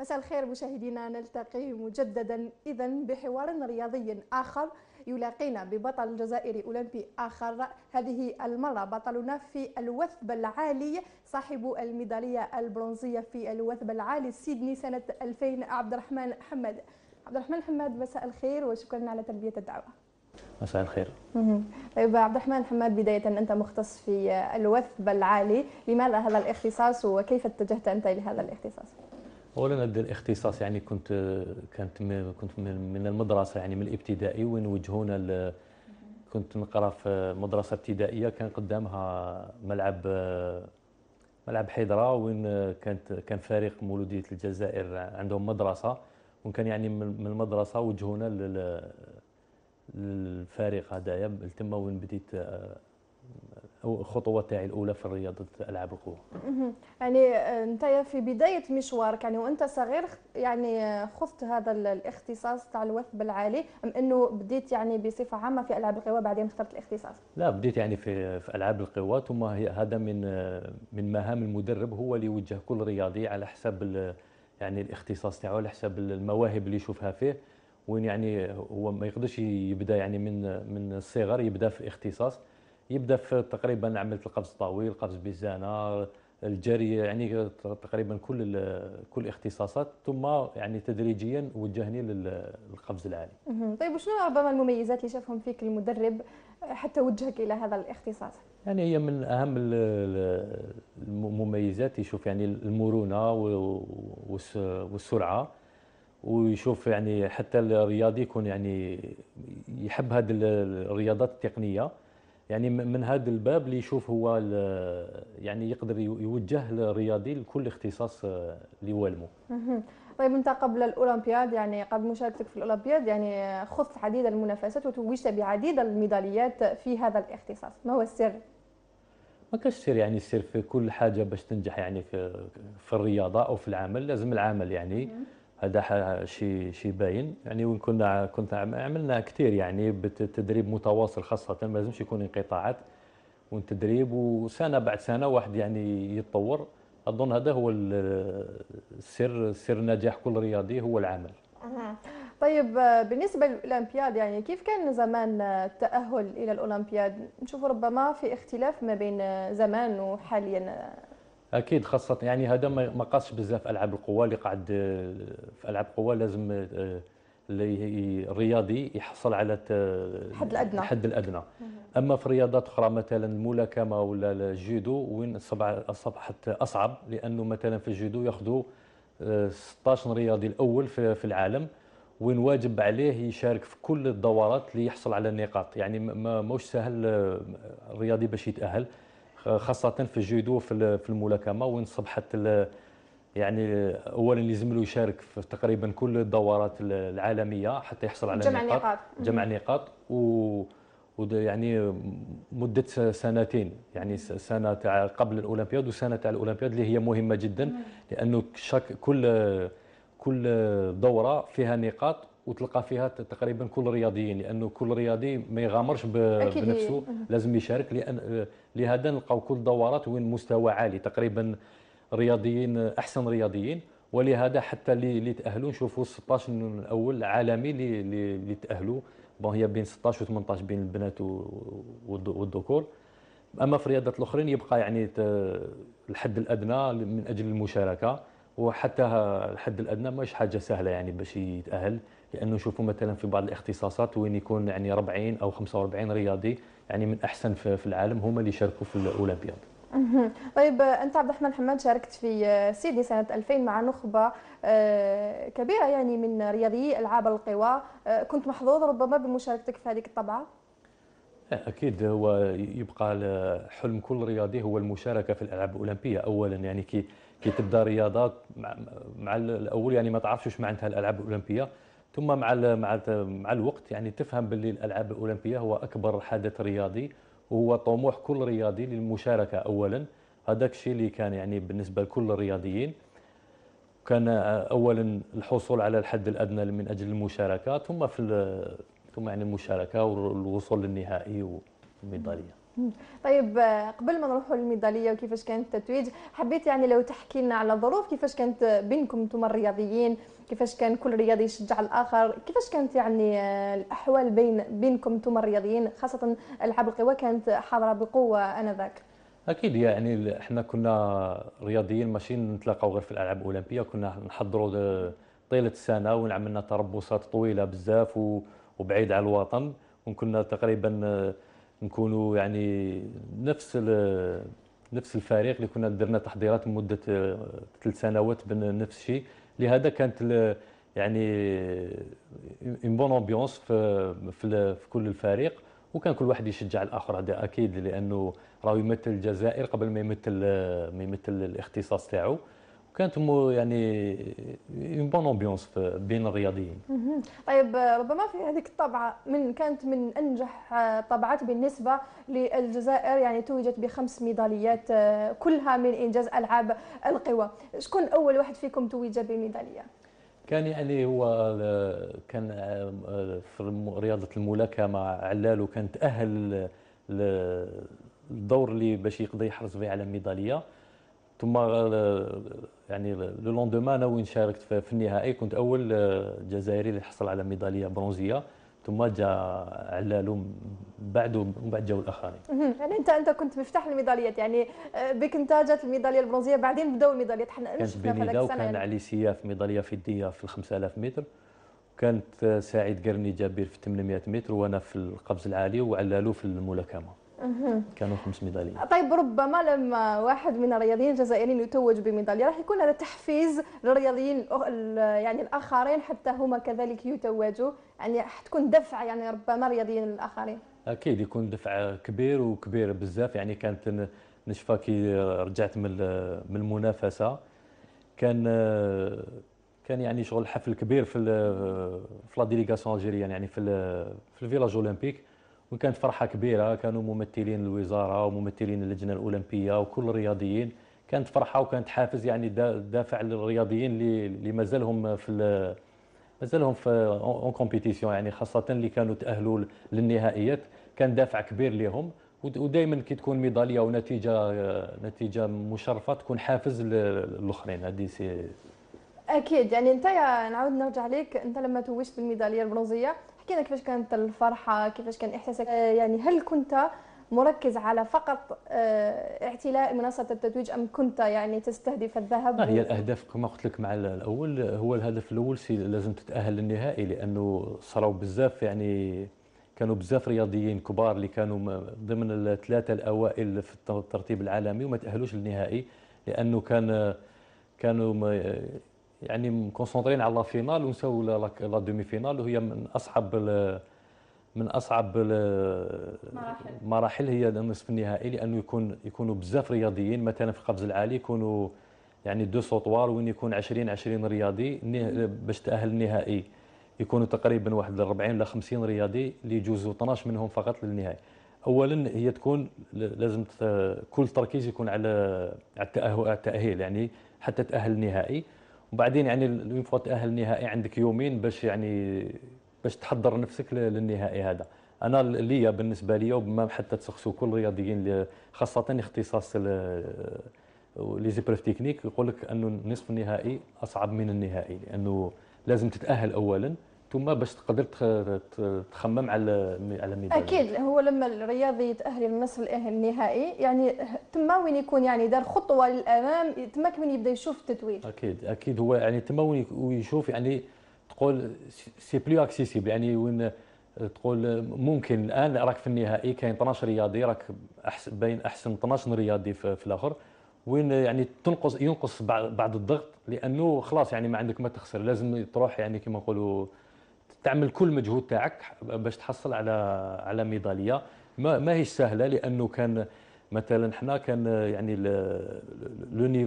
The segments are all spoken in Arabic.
مساء الخير مشاهدينا نلتقي مجددا اذا بحوار رياضي اخر يلاقينا ببطل جزائري اولمبي اخر هذه المره بطلنا في الوثب العالي صاحب الميداليه البرونزيه في الوثب العالي سيدني سنه 2000 عبد الرحمن حماد عبد الرحمن حماد مساء الخير وشكرا على تلبيه الدعوه مساء الخير طيب عبد الرحمن حماد بداية أنت مختص في الوثب العالي لماذا هذا الاختصاص وكيف اتجهت أنت إلى هذا الاختصاص؟ اولا الاختصاص يعني كنت كانت كنت من المدرسه يعني من الابتدائي وين وجهونا كنت نقرا في مدرسه ابتدائيه كان قدامها ملعب ملعب حيدره وين كانت كان فريق مولوديه الجزائر عندهم مدرسه وكان يعني من المدرسه وجهونا للفريق هذايا تما وين بديت الخطوه تاعي الاولى في رياضه العاب القوه يعني آه، انت في بدايه مشوارك يعني وانت صغير يعني آه، خفت هذا الاختصاص تاع الوثب العالي ام انه بديت يعني بصفه عامه في العاب القوى بعدين اخترت الاختصاص لا بديت يعني في في العاب القوى ثم هذا من آه، من مهام المدرب هو اللي يوجه كل رياضي على حسب يعني الاختصاص تاعو على حسب المواهب اللي يشوفها فيه وين يعني هو ما يقدرش يبدا يعني من من الصغر يبدا في اختصاص يبدا في تقريبا عمليه القفز الطويل قفز بزانه الجري يعني تقريبا كل كل الاختصاصات ثم يعني تدريجيا وجهني للقفز العالي. طيب وشنو ربما المميزات اللي شافهم فيك المدرب حتى وجهك الى هذا الاختصاص؟ يعني هي من اهم المميزات يشوف يعني المرونه والسرعه ويشوف يعني حتى الرياضي يكون يعني يحب هذه الرياضات التقنيه يعني من هذا الباب اللي يشوف هو يعني يقدر يوجه الرياضي لكل اختصاص آه، اللي والمو طيب انت قبل الاولمبياد يعني قبل مشاركتك في الاولمبياد يعني خضت عديد المنافسات وتوجت بعديد الميداليات في هذا الاختصاص ما هو السر ما كاش سر يعني السر في كل حاجه باش تنجح يعني في, في الرياضه او في العمل لازم العمل يعني هذا شيء شيء باين يعني وين كنا كنت عملنا كثير يعني بالتدريب متواصل خاصه ما لازمش يكون انقطاعات والتدريب وسنه بعد سنه واحد يعني يتطور اظن هذا هو السر سر نجاح كل رياضي هو العمل طيب بالنسبة للأولمبياد يعني كيف كان زمان التأهل إلى الأولمبياد؟ نشوف ربما في اختلاف ما بين زمان وحاليا اكيد خاصه يعني هذا ما قاصش بزاف العاب القوى اللي قاعد في العاب قوى لازم آه، اللي الرياضي يحصل على الحد الادنى الحد الادنى اما في رياضات اخرى مثلا الملاكمه ولا الجودو وين اصبحت اصعب لانه مثلا في الجودو ياخذوا آه، 16 رياضي الاول في العالم وين واجب عليه يشارك في كل الدورات ليحصل على النقاط يعني ماهوش سهل الرياضي آه، باش يتاهل خاصه في الجودو في الملاكمه وين صبحت يعني اولا لازم له يشارك في تقريبا كل الدورات العالميه حتى يحصل على جمع نقاط, نقاط. جمع نقاط و يعني مدة سنتين يعني سنة تاع قبل الأولمبياد وسنة تاع الأولمبياد اللي هي مهمة جدا لأنه شك كل كل دورة فيها نقاط وتلقى فيها تقريبا كل رياضيين لانه كل رياضي ما يغامرش إيه. بنفسه لازم يشارك لان آه، لهذا نلقاو كل الدورات وين مستوى عالي تقريبا رياضيين احسن رياضيين ولهذا حتى اللي تاهلوا نشوفوا 16 الاول عالمي اللي تاهلوا بون هي بين 16 و 18 بين البنات والذكور اما في الرياضات الاخرين يبقى يعني الحد الادنى من اجل المشاركه وحتى الحد الادنى ماشي حاجه سهله يعني باش يتاهل لانه شوفوا مثلا في بعض الاختصاصات وين يكون يعني 40 او 45 رياضي يعني من احسن في العالم هما اللي شاركوا في الاولمبياد طيب انت عبد الرحمن حماد شاركت في آه، سيدي سنه 2000 مع نخبه آه، كبيره يعني من رياضيي العاب القوى آه، كنت محظوظ ربما بمشاركتك في هذه الطبعه اكيد هو يبقى حلم كل رياضي هو المشاركه في الالعاب الاولمبيه اولا يعني كي كي تبدا رياضه مع, مع الاول يعني ما تعرفش واش معناتها الالعاب الاولمبيه ثم مع مع مع الوقت يعني تفهم باللي الالعاب الاولمبيه هو اكبر حدث رياضي وهو طموح كل رياضي للمشاركه اولا هذاك الشيء اللي كان يعني بالنسبه لكل الرياضيين كان آه، اولا الحصول على الحد الادنى من اجل المشاركه ثم في ثم يعني المشاركه والوصول للنهائي والميداليه طيب آه، قبل ما نروحوا للميداليه وكيفاش كانت التتويج حبيت يعني لو تحكي لنا على الظروف كيفاش كانت بينكم انتم الرياضيين كيفاش كان كل رياضي يشجع الاخر كيفاش كانت يعني آه، الاحوال بين بينكم انتم الرياضيين خاصه العاب القوى كانت حاضره بقوه انذاك اكيد يعني احنا كنا رياضيين ماشي نتلاقاو غير في الالعاب الاولمبيه كنا نحضروا طيله السنه ونعملنا تربصات طويله بزاف وبعيد على الوطن وكنا تقريبا آه، نكونوا يعني نفس نفس الفريق اللي كنا درنا تحضيرات مده آه، ثلاث سنوات بنفس الشيء لهذا كانت يعني اون بون امبيونس في, في, في كل الفريق وكان كل واحد يشجع الاخر هذا اكيد لانه راه يمثل الجزائر قبل ما يمثل آه، ما يمثل الاختصاص تاعو كانت يعني اون بون امبيونس بين الرياضيين. طيب ربما في هذيك الطبعه من كانت من انجح آه، طبعات بالنسبه للجزائر يعني توجت بخمس ميداليات آه، كلها من انجاز العاب القوى، شكون اول واحد فيكم توج بميداليه؟ كان يعني هو آه، كان في رياضه الملاكمه علال وكان تاهل الدور اللي باش يقدر يحرز به على ميداليه ثم يعني لو لوندومان انا وين شاركت في النهائي كنت اول آه، جزائري اللي حصل على ميداليه برونزيه ثم جاء علالو بعده ومن بعد جاو الاخرين. يعني انت انت كنت مفتاح الميداليات يعني آه، بك انت جات الميداليه البرونزيه بعدين بداوا الميداليات حنا كانت بنيدا وكان يعني. علي سياف ميداليه فضيه في ال 5000 متر وكانت آه، سعيد قرني جابير في 800 متر وانا في القفز العالي وعلالو في الملاكمه. كانوا خمس ميداليات طيب ربما لما واحد من الرياضيين الجزائريين يتوج بميداليه راح يكون هذا تحفيز للرياضيين يعني الاخرين حتى هما كذلك يتوجوا يعني راح تكون دفعه يعني ربما الرياضيين الاخرين اكيد يكون دفع كبير وكبير بزاف يعني كانت نشفى كي رجعت من من المنافسه كان كان يعني شغل حفل كبير في في لا ديليغاسيون الجيريان يعني في في الفيلاج اولمبيك وكانت فرحه كبيره كانوا ممثلين الوزاره وممثلين اللجنه الاولمبيه وكل الرياضيين كانت فرحه وكانت حافز يعني دافع للرياضيين اللي مازالهم في مازالهم في اون كومبيتيسيون يعني خاصه اللي كانوا تاهلوا للنهائيات كان دافع كبير لهم ودائما كي تكون ميداليه ونتيجه نتيجه مشرفه تكون حافز للاخرين هذه سي اكيد يعني انت نعاود نرجع لك انت لما توجت بالميداليه البرونزيه احكي لنا كيفاش كانت الفرحه كيفاش كان احساسك آه، يعني هل كنت مركز على فقط آه، اعتلاء منصه التتويج ام كنت يعني تستهدف الذهب؟ هي الاهداف كما قلت لك مع الاول هو الهدف الاول سي لازم تتاهل للنهائي لانه صراو بزاف يعني كانوا بزاف رياضيين كبار اللي كانوا ضمن الثلاثه الاوائل في الترتيب العالمي وما تاهلوش للنهائي لانه كان كانوا يعني مكونسونطرين على لا فينال ونساو لا دومي فينال وهي من اصعب من اصعب المراحل هي النصف النهائي لانه يكون يكونوا بزاف رياضيين مثلا في القفز العالي يكونوا يعني دو سوطوار وين يكون 20 20 رياضي باش تاهل النهائي يكونوا تقريبا واحد 40 ل 50 رياضي اللي يجوزوا 12 منهم فقط للنهائي اولا هي تكون لازم كل تركيز يكون على على التاهيل يعني حتى تاهل النهائي وبعدين يعني وين فوا تاهل النهائي عندك يومين باش يعني باش تحضر نفسك للنهائي هذا انا ليا بالنسبه ليا وبما حتى تسخسوا كل الرياضيين خاصه اختصاص لي زيبريف تكنيك يقول لك انه النصف النهائي اصعب من النهائي لانه لازم تتاهل اولا ثم باش تقدر تخمم على على ميداليه اكيد هو لما الرياضي يتاهل للنصف النهائي يعني تما وين يكون يعني دار خطوه للامام تما كمن يبدا يشوف التتويج اكيد اكيد هو يعني تما وين يشوف يعني تقول سي بلو اكسيسيبل يعني وين تقول ممكن الان راك في النهائي كاين 12 رياضي راك أحسن بين احسن 12 رياضي في, في الاخر وين يعني تنقص ينقص بعض الضغط لانه خلاص يعني ما عندك ما تخسر لازم تروح يعني كما نقولوا تعمل كل مجهود تاعك باش تحصل على على ميداليه ما هي سهله لانه كان مثلا حنا كان يعني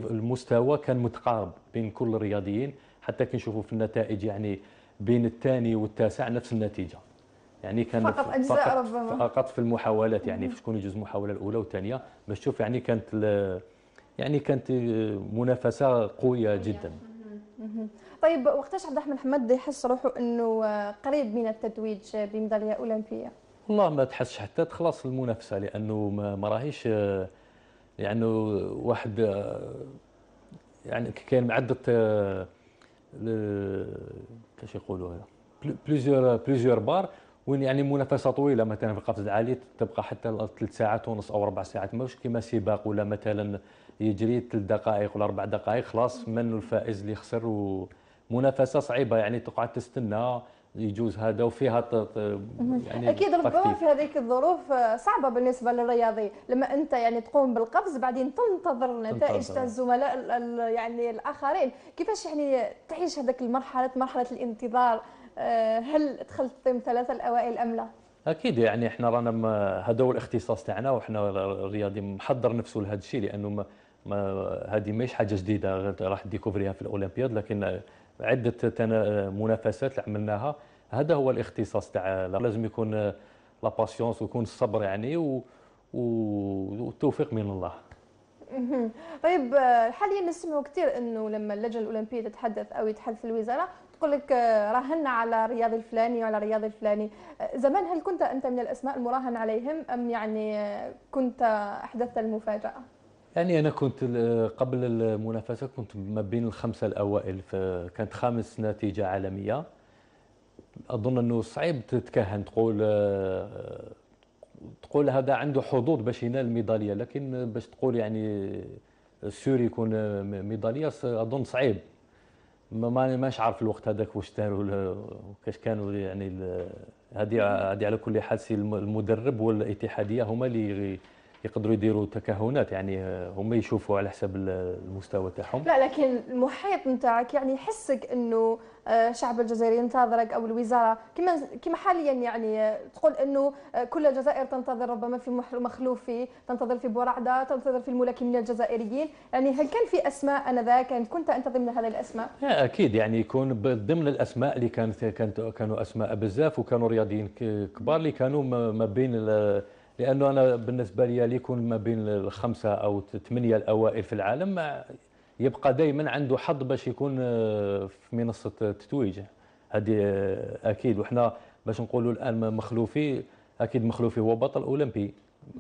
المستوى كان متقارب بين كل الرياضيين حتى كنشوفوا في النتائج يعني بين الثاني والتاسع نفس النتيجه يعني كان فقط اجزاء ربما فقط في المحاولات يعني في شكون يجوز المحاوله الاولى والثانيه باش تشوف يعني كانت يعني كانت منافسه قويه جدا طيب وقتاش عبد الرحمن حمد يحس روحه انه آه، قريب من التتويج آه، بميداليه اولمبيه والله ما تحسش حتى تخلص المنافسه لانه ما راهيش آه، يعني واحد يعني كاين عده كاش يقولوا هذا بليزيور بليزيور بار وين يعني منافسه طويله مثلا في القفز العالي تبقى حتى ثلاث ساعات ونص او اربع ساعات ماهوش كيما سباق ولا مثلا يجري ثلاث دقائق ولا اربع دقائق خلاص من الفائز اللي خسر و منافسه صعيبه يعني تقعد تستنى يجوز هذا وفيها يعني اكيد ربما في هذيك الظروف صعبه بالنسبه للرياضي لما انت يعني تقوم بالقفز بعدين تنتظر نتائج تاع الزملاء يعني الاخرين كيفاش يعني تعيش هذيك المرحله مرحله الانتظار آه، هل دخلت ضمن ثلاثه الاوائل ام لا؟ اكيد يعني احنا رانا هذا هو الاختصاص تاعنا وحنا الرياضي محضر نفسه لهذا الشيء لانه ما هذه ماهيش حاجه جديده راح ديكوفريها في الاولمبياد لكن عده منافسات اللي عملناها هذا هو الاختصاص تاع لازم يكون لا باسيونس ويكون الصبر يعني و... والتوفيق من الله طيب حاليا نسمعوا كثير انه لما اللجنه الاولمبيه تتحدث او يتحدث الوزاره تقول لك آه، راهنا على الرياضي الفلاني وعلى الرياضي الفلاني آه، زمان هل كنت انت من الاسماء المراهن عليهم ام يعني آه، كنت احدثت المفاجاه يعني أنا كنت قبل المنافسة كنت ما بين الخمسة الأوائل فكانت خامس نتيجة عالمية أظن أنه صعيب تتكهن تقول تقول هذا عنده حظوظ باش ينال الميدالية لكن باش تقول يعني السوري يكون ميدالية أظن صعيب ما ماش عارف الوقت هذاك واش داروا كاش كانوا يعني هذه هذه على كل حال المدرب والاتحاديه هما اللي يقدروا يديروا تكهنات يعني هما يشوفوا على حسب المستوى تاعهم لا لكن المحيط نتاعك يعني يحسك انه آه، الشعب الجزائري ينتظرك او الوزاره كما كما حاليا يعني آه، تقول انه آه، كل الجزائر تنتظر ربما في مخلوفي تنتظر في بورعده تنتظر في الملاكمين الجزائريين يعني هل كان في اسماء انذاك يعني كنت انت ضمن هذه الاسماء اكيد يعني يكون ضمن الاسماء اللي كانت كانت كانوا اسماء بزاف وكانوا رياضيين كبار اللي كانوا ما بين لانه انا بالنسبه لي يكون ما بين الخمسه او الثمانيه الاوائل في العالم يبقى دائما عنده حظ باش يكون آه، في منصه التتويج هذه آه، اكيد وحنا باش نقولوا الان مخلوفي اكيد مخلوفي هو بطل اولمبي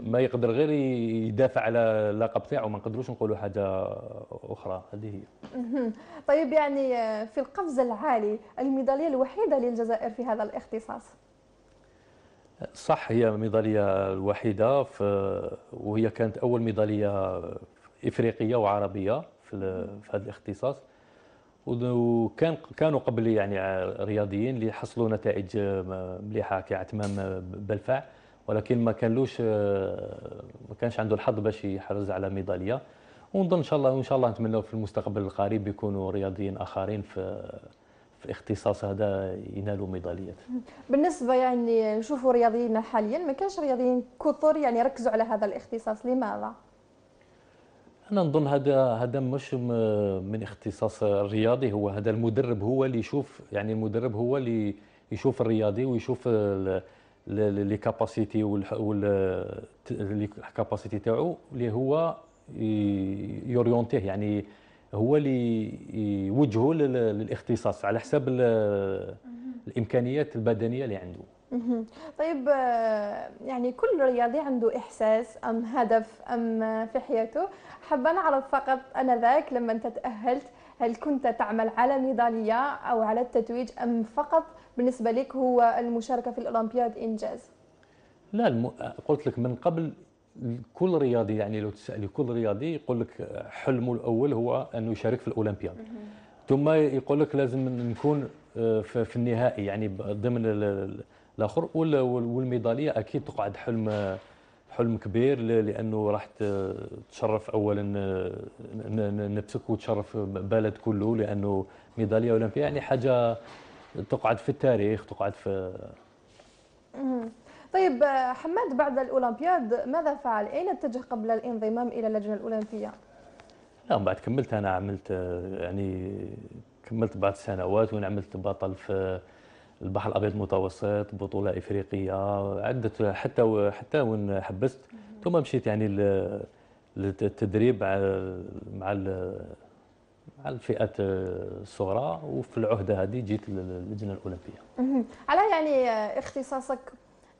ما يقدر غير يدافع على اللقب تاعو ما نقدروش نقولوا حاجه اخرى هذه هي طيب يعني آه، في القفز العالي الميداليه الوحيده للجزائر في هذا الاختصاص صح هي الميدالية الوحيدة في وهي كانت أول ميدالية إفريقية وعربية في, في هذا الاختصاص وكان كانوا قبل يعني رياضيين اللي حصلوا نتائج مليحه كعتمام بلفع ولكن ما كانلوش ما كانش عنده الحظ باش يحرز على ميداليه ونظن ان شاء الله وان شاء الله نتمنوا في المستقبل القريب يكونوا رياضيين اخرين في في الاختصاص هذا ينالوا ميداليات بالنسبه يعني نشوفوا رياضيين حاليا ما كانش رياضيين كثر يعني ركزوا على هذا الاختصاص لماذا انا نظن هذا هذا مش من اختصاص الرياضي هو هذا المدرب هو اللي يشوف يعني المدرب هو اللي يشوف الرياضي ويشوف لي كاباسيتي كاباسيتي تاعو اللي هو يورونتيه يعني هو اللي يوجهه للاختصاص على حسب الامكانيات البدنيه اللي عنده طيب آه، يعني كل رياضي عنده احساس ام هدف ام في حياته حابه نعرف فقط انا ذاك لما انت تاهلت هل كنت تعمل على ميداليه او على التتويج ام فقط بالنسبه لك هو المشاركه في الاولمبياد انجاز لا الم... قلت لك من قبل كل رياضي يعني لو تسالي كل رياضي يقول لك حلمه الاول هو انه يشارك في الاولمبياد ثم يقول لك لازم نكون آه، في النهائي يعني ضمن الاخر والميداليه اكيد تقعد حلم حلم كبير لانه راح تشرف اولا آه، نفسك وتشرف بلد كله لانه ميداليه اولمبيه يعني حاجه تقعد في التاريخ تقعد في طيب حماد بعد الأولمبياد ماذا فعل؟ أين اتجه قبل الانضمام إلى اللجنة الأولمبية؟ لا من بعد كملت أنا عملت يعني كملت بعد سنوات وين عملت بطل في البحر الابيض المتوسط بطوله افريقيه عده حتى حتى وين حبست ثم مشيت يعني للتدريب مع مع على الفئات الصغرى وفي العهده هذه جيت للجنه الاولمبيه. على يعني اختصاصك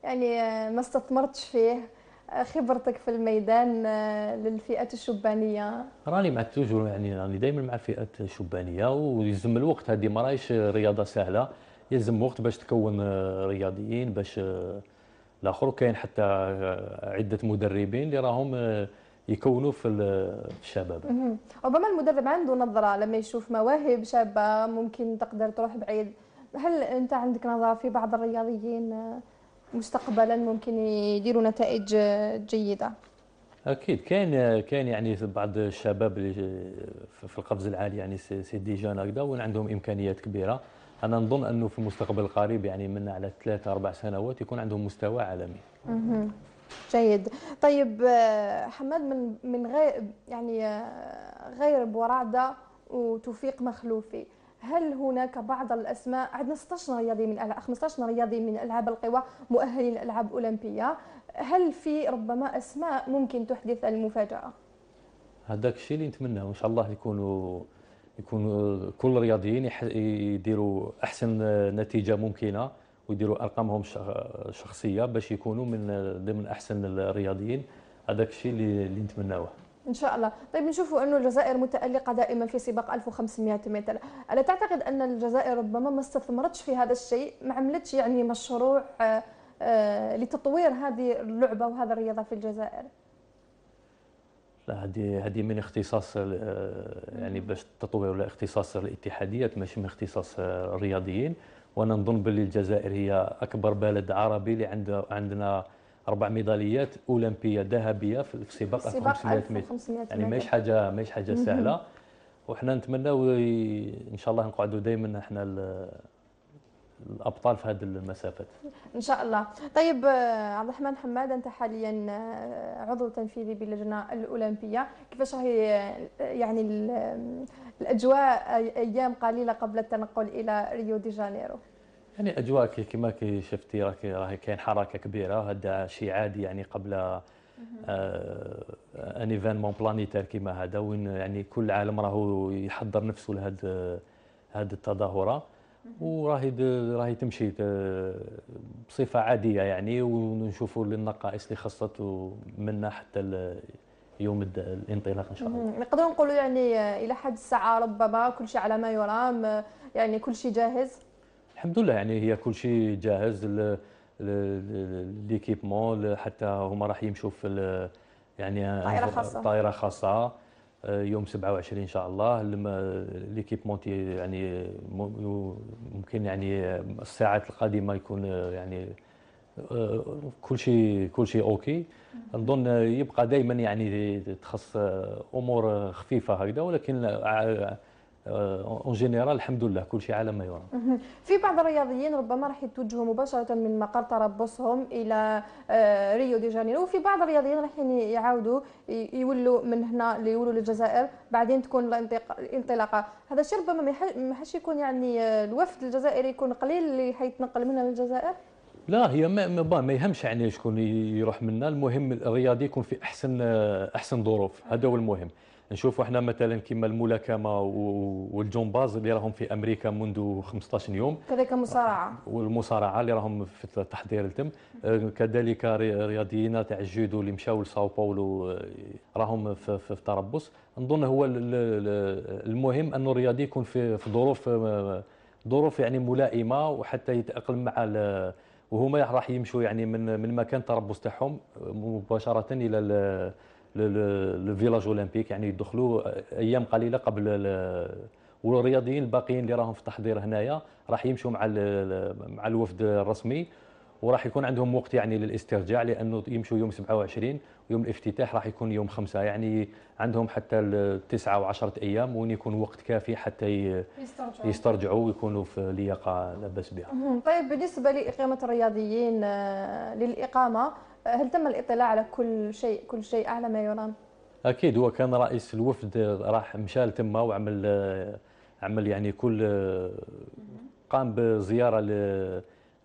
يعني آه، ما استثمرتش فيه آه، خبرتك في الميدان آه، للفئات الشبانيه راني مع توجور يعني راني دائما مع الفئات الشبانيه ويلزم الوقت هذه ما راهيش رياضه سهله يلزم وقت باش تكون رياضيين باش الاخر كاين حتى عده مدربين اللي راهم يكونوا في الشباب ربما المدرب عنده نظره لما يشوف مواهب شابه ممكن تقدر تروح بعيد هل انت عندك نظره في بعض الرياضيين مستقبلا ممكن يديروا نتائج جيده اكيد كاين كاين يعني بعض الشباب اللي في القفز العالي يعني سي دي جان هكذا وعندهم عندهم امكانيات كبيره انا نظن انه في المستقبل القريب يعني من على ثلاثة اربع سنوات يكون عندهم مستوى عالمي جيد طيب آه، حماد من من يعني، آه، غير يعني غير بورعده وتوفيق مخلوفي هل هناك بعض الاسماء عندنا 16 رياضي من 15 رياضي من العاب القوى مؤهلين للالعاب الاولمبيه هل في ربما اسماء ممكن تحدث المفاجاه هذاك الشيء اللي نتمناه ان شاء الله يكونوا يكونوا كل الرياضيين يديروا احسن نتيجه ممكنه ويديروا ارقامهم الشخصيه باش يكونوا من ضمن احسن الرياضيين هذاك الشيء اللي نتمناوه ان شاء الله طيب نشوفوا انه الجزائر متالقه دائما في سباق 1500 متر الا تعتقد ان الجزائر ربما ما استثمرتش في هذا الشيء ما عملتش يعني مشروع آه، آه، لتطوير هذه اللعبه وهذا الرياضه في الجزائر لا هذه هذه من اختصاص آه، يعني باش تطوير ولا اختصاص الاتحاديات ماشي من اختصاص الرياضيين وانا نظن باللي الجزائر هي اكبر بلد عربي اللي عندنا اربع ميداليات اولمبيه ذهبيه في السباق 500 متر يعني ماهيش حاجه ماهيش حاجه سهله وحنا نتمناو ان شاء الله نقعدوا دائما احنا الابطال في هذه المسافات ان شاء الله طيب آه، عبد الرحمن حماد انت حاليا آه، عضو تنفيذي باللجنه الاولمبيه كيفاش راهي آه، يعني الاجواء ايام قليله قبل التنقل الى ريو دي جانيرو يعني اجواء كما كي شفتي راكي راهي كاين حركه كبيره هذا شيء عادي يعني قبل ان ايفينمون بلانيتير كيما هذا وين يعني كل عالم راهو يحضر نفسه لهاد آه، هاد التظاهره وراهي راهي تمشي بصفه عاديه يعني ونشوفوا النقائص اللي خصت منا حتى يوم الانطلاق ان شاء الله نقدروا نقولوا يعني آه، الى حد الساعه ربما كل شيء على ما يرام آه، يعني كل شيء جاهز الحمد لله يعني هي كل شيء جاهز ليكيبمون حتى هما راح يمشوا في يعني طائره خاصه طائره خاصه آه، يوم 27 ان شاء الله لما ليكيبمون يعني ممكن يعني الساعات القادمه يكون آه، يعني آه، كل شيء كل شيء اوكي نظن يبقى دائما يعني تخص امور خفيفه هكذا ولكن اون آه، جينيرال الحمد لله كل شيء على ما يرام في بعض الرياضيين ربما راح يتوجهوا مباشره من مقر تربصهم الى آه، ريو دي جانيرو وفي بعض الرياضيين راح يعني يعاودوا يولوا من هنا ليولوا للجزائر بعدين تكون الانطلاقه هذا الشيء ربما ما حش يكون يعني آه، الوفد الجزائري يكون قليل اللي حيتنقل من للجزائر لا هي ما ما يهمش يعني شكون يروح منا المهم الرياضي يكون في احسن احسن ظروف هذا هو المهم نشوفوا احنا مثلا كما الملاكمه والجمباز اللي راهم في امريكا منذ 15 يوم كذلك المصارعه والمصارعه اللي راهم في التحضير التم أه، كذلك رياضيين تاع الجودو اللي مشاو لساو باولو أه، راهم في, في نظن هو المهم انه الرياضي يكون في ظروف أه، ظروف يعني ملائمه وحتى يتاقلم مع وهما راح يمشوا يعني من من مكان التربص تاعهم مباشره الى للفيلاج اولمبيك يعني يدخلوا ايام قليله قبل والرياضيين الباقيين اللي راهم في التحضير هنايا راح يمشوا مع مع الوفد الرسمي وراح يكون عندهم وقت يعني للاسترجاع لانه يمشوا يوم 27 ويوم الافتتاح راح يكون يوم 5 يعني عندهم حتى 9 و10 ايام وين يكون وقت كافي حتى يسترجعوا يسترجعوا ويكونوا في لياقه لا باس بها. طيب بالنسبه لاقامه الرياضيين آه، للاقامه هل تم الاطلاع على كل شيء كل شيء أعلى ما يرام؟ أكيد هو كان رئيس الوفد راح مشى لتما وعمل عمل يعني كل قام بزيارة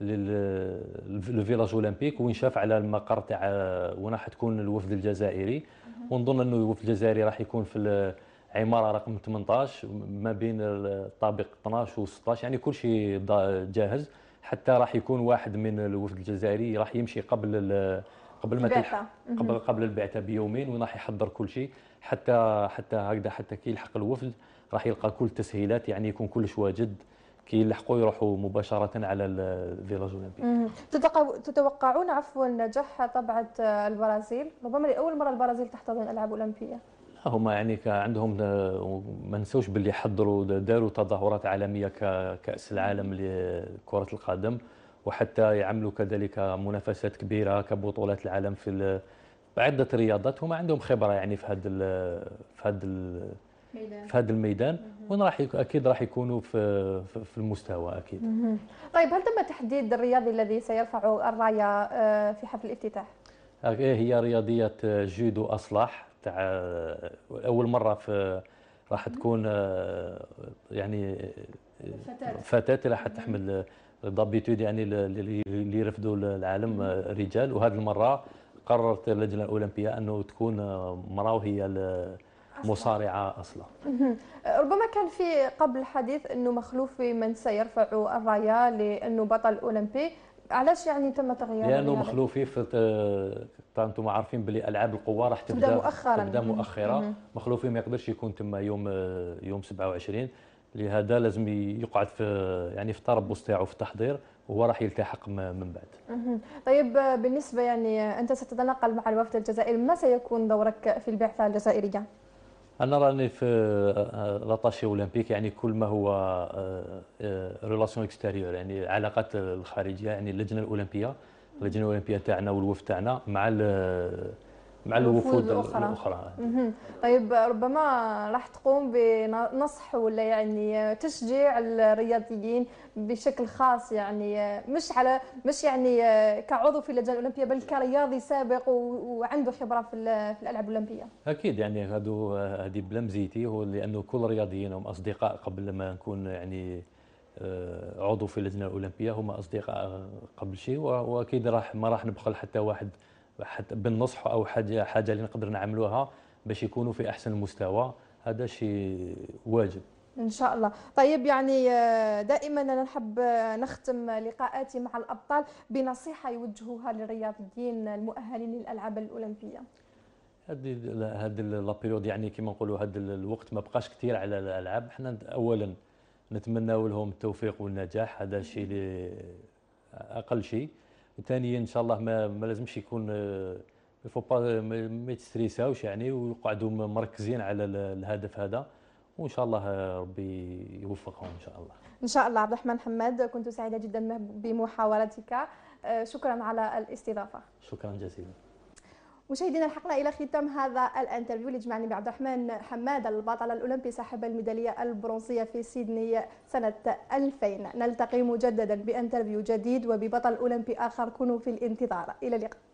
للفيلاج اولمبيك وين شاف على المقر تاع وين راح تكون الوفد الجزائري ونظن انه الوفد الجزائري راح يكون في العماره رقم 18 ما بين الطابق 12 و 16 يعني كل شيء جاهز حتى راح يكون واحد من الوفد الجزائري راح يمشي قبل قبل ما تلحق قبل قبل البعثه بيومين وراح يحضر كل شيء حتى حتى هكذا حتى كي يلحق الوفد راح يلقى كل التسهيلات يعني يكون كلش واجد كي يلحقوا يروحوا مباشره على الفيلاج اولمبيك تتوقعون عفوا نجاح طبعه البرازيل ربما لاول مره البرازيل تحتضن العاب اولمبيه هما يعني عندهم آه، ما نساوش باللي حضروا داروا تظاهرات عالميه كاس العالم لكره القدم وحتى يعملوا كذلك منافسات كبيره كبطولات العالم في عده رياضات هما عندهم خبره يعني في هذا في هذا في هذا الميدان وين راح اكيد راح يكونوا في في المستوى اكيد طيب هل تم تحديد الرياضي الذي سيرفع الرايه آه، في حفل الافتتاح هي رياضيه جودو اصلح تاع اول مره في راح تكون آه، يعني فتاه فتاة راح تحمل دابيتود آه، يعني اللي يرفدوا العالم آه، رجال وهذه المره قررت اللجنه الاولمبيه انه تكون امراه وهي مصارعه اصلا ربما كان في قبل الحديث انه مخلوف من سيرفع الرايه لانه بطل اولمبي علاش يعني تم تغيير لانه مخلوفي في انتم عارفين بلي العاب القوى راح تبدا, تبدأ مؤخرا تبدا مؤخرا مخلوفي ما يقدرش يكون تما يوم يوم 27 لهذا لازم يقعد في يعني في التربص تاعو في التحضير وهو راح يلتحق من بعد. طيب بالنسبه يعني انت ستتناقل مع الوفد الجزائري ما سيكون دورك في البعثه الجزائريه؟ انا راني في لاطاشي آه، اولمبيك يعني كل ما هو ريلاسيون آه، اكستيريور آه، يعني العلاقات الخارجيه يعني اللجنه الاولمبيه اللجنه الاولمبيه تاعنا والوفد تاعنا مع مع الوفود الاخرى, الأخرى. طيب ربما راح تقوم بنصح ولا يعني تشجيع الرياضيين بشكل خاص يعني مش على مش يعني كعضو في اللجنه الاولمبيه بل كرياضي سابق وعنده خبره في, في الالعاب الاولمبيه اكيد يعني هادو هذه بلا مزيتي هو لانه كل الرياضيين هم اصدقاء قبل ما نكون يعني آه، عضو في اللجنه الاولمبيه هم اصدقاء قبل شيء واكيد راح ما راح نبخل حتى واحد بالنصح او حاجه حاجه اللي نقدر نعملوها باش يكونوا في احسن المستوى هذا شيء واجب ان شاء الله طيب يعني آه، دائما انا نحب آه، نختم لقاءاتي مع الابطال بنصيحه يوجهوها للرياضيين المؤهلين للالعاب الاولمبيه هذه هذه لابيريود يعني كما نقولوا هذا الوقت ما بقاش كثير على الالعاب احنا اولا نتمنى لهم التوفيق والنجاح هذا الشيء اللي اقل شيء ثانيا ان شاء الله ما, ما لازمش يكون آه، فو با ما يتستريساوش يعني ويقعدوا مركزين على الهدف هذا وان شاء الله آه، ربي يوفقهم ان شاء الله ان شاء الله عبد الرحمن حماد كنت سعيده جدا بمحاورتك آه، شكرا على الاستضافه شكرا جزيلا مشاهدينا الحقنا إلى ختام هذا الانترفيو اللي جمعني بعبد الرحمن حماد البطل الأولمبي صاحب الميدالية البرونزية في سيدني سنة 2000 نلتقي مجددا بانترفيو جديد وببطل أولمبي آخر كونوا في الانتظار إلى اللقاء